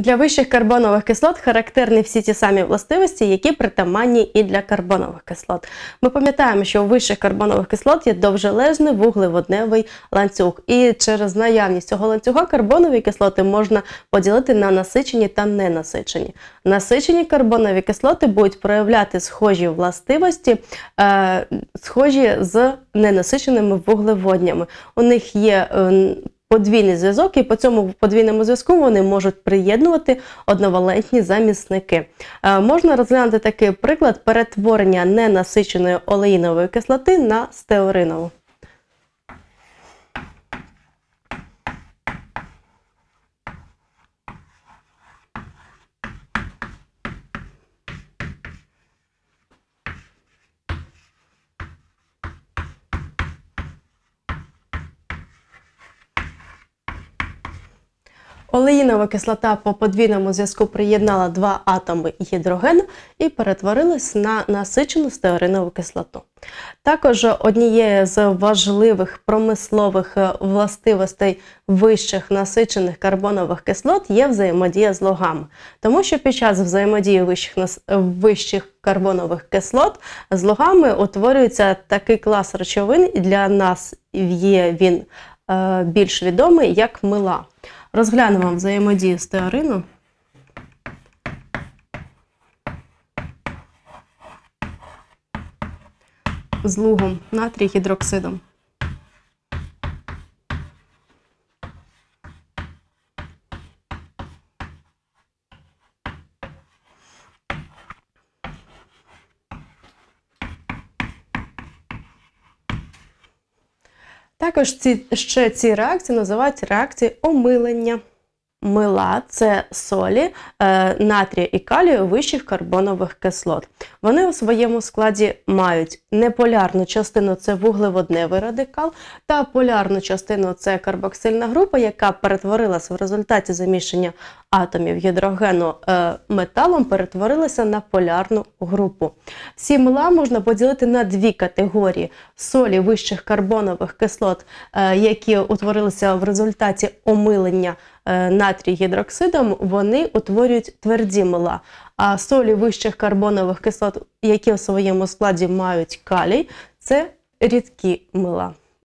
Для вищих карбонових кислот характерні всі ті самі властивості, які притаманні і для карбонових кислот. Ми пам'ятаємо, що у вищих карбонових кислот є довжелезний вуглеводневий ланцюг, і через наявність цього ланцюга карбонові кислоти можна поділити на насичені та ненасичені. Насичені карбонові кислоти будуть проявляти схожі властивості, е, схожі з ненасиченими вуглеводнями. У них є е, подвійний зв'язок, і по цьому подвійному зв'язку вони можуть приєднувати одновалентні замісники. Е, можна розглянути такий приклад перетворення ненасиченої олеїнової кислоти на стеоринову. Олеїнова кислота по подвійному зв'язку приєднала два атоми гідрогену і перетворилась на насичену стеоринову кислоту. Також однією з важливих промислових е, властивостей вищих насичених карбонових кислот є взаємодія з логами, тому що під час взаємодії вищих е, вищих карбонових кислот з логами утворюється такий клас речовин, і для нас є він е, більш відомий як мила. Розглянемо взаємодію з теорину. з лугом, натрій гідроксидом. Також ці ще ці реакції називають реакції омилення. Мила це солі, е, натрія і калію вищих карбонових кислот. Вони у своєму складі мають неполярну частину це вуглеводневий радикал, та полярну частину це карбоксильна група, яка перетворилася в результаті заміщення атомів гідрогену е, металом, перетворилася на полярну групу. Всі мила можна поділити на дві категорії: солі вищих карбонових кислот, е, які утворилися в результаті омилення. Е, натрій гідроксидом, вони утворюють тверді мила. А солі вищих карбонових кислот, які у своєму складі мають калій, це рідкі мила.